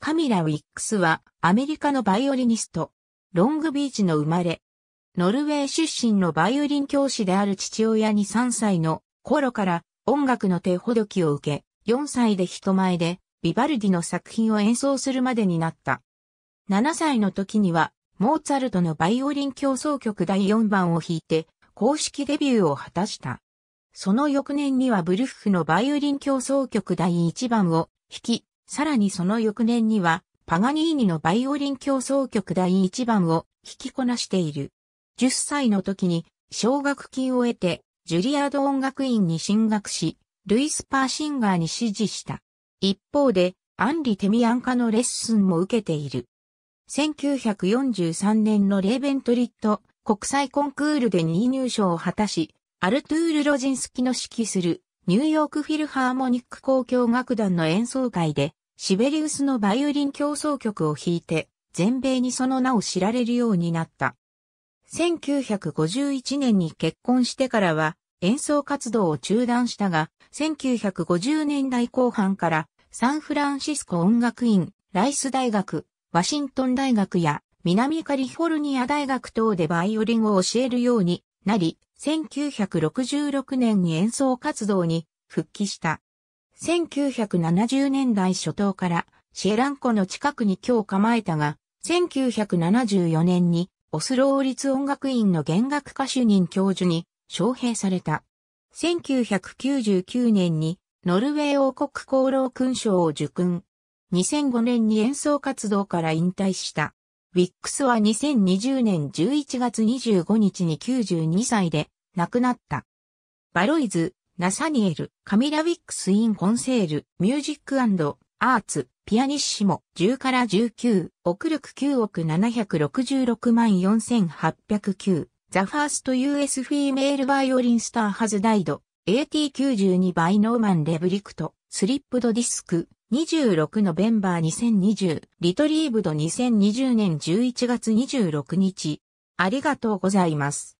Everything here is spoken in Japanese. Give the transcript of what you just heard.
カミラ・ウィックスはアメリカのバイオリニスト。ロングビーチの生まれ。ノルウェー出身のバイオリン教師である父親に3歳の頃から音楽の手ほどきを受け、4歳で人前でビバルディの作品を演奏するまでになった。7歳の時にはモーツァルトのバイオリン競争曲第4番を弾いて公式デビューを果たした。その翌年にはブルフフのバイオリン競争曲第1番を弾き、さらにその翌年には、パガニーニのバイオリン競争曲第1番を弾きこなしている。10歳の時に奨学金を得て、ジュリアード音楽院に進学し、ルイス・パーシンガーに支持した。一方で、アンリ・テミアン科のレッスンも受けている。1943年のレーベントリット国際コンクールで2位入賞を果たし、アルトゥール・ロジンスキの指揮するニューヨークフィルハーモニック交響楽団の演奏会でシベリウスのバイオリン競奏曲を弾いて、全米にその名を知られるようになった。1951年に結婚してからは演奏活動を中断したが、1950年代後半からサンフランシスコ音楽院、ライス大学、ワシントン大学や南カリフォルニア大学等でバイオリンを教えるようになり、1966年に演奏活動に復帰した。1970年代初頭からシエランコの近くに今日構えたが、1974年にオスロー立音楽院の弦楽歌手任教授に招聘された。1999年にノルウェー王国功労勲章を受勲。2005年に演奏活動から引退した。ウィックスは2020年11月25日に92歳で亡くなった。バロイズ、ナサニエル、カミラ・ウィックス・イン・コンセール、ミュージックアーツ、ピアニッシモ、10から19、億力9億766万4809、ザ・ファースト・ US フィーメール・バイオリン・スター・ハズ・ダイド、AT92 バイ・ノーマン・レブリクト、スリップド・ディスク、26ノベンバー2020、リトリーブド2020年11月26日。ありがとうございます。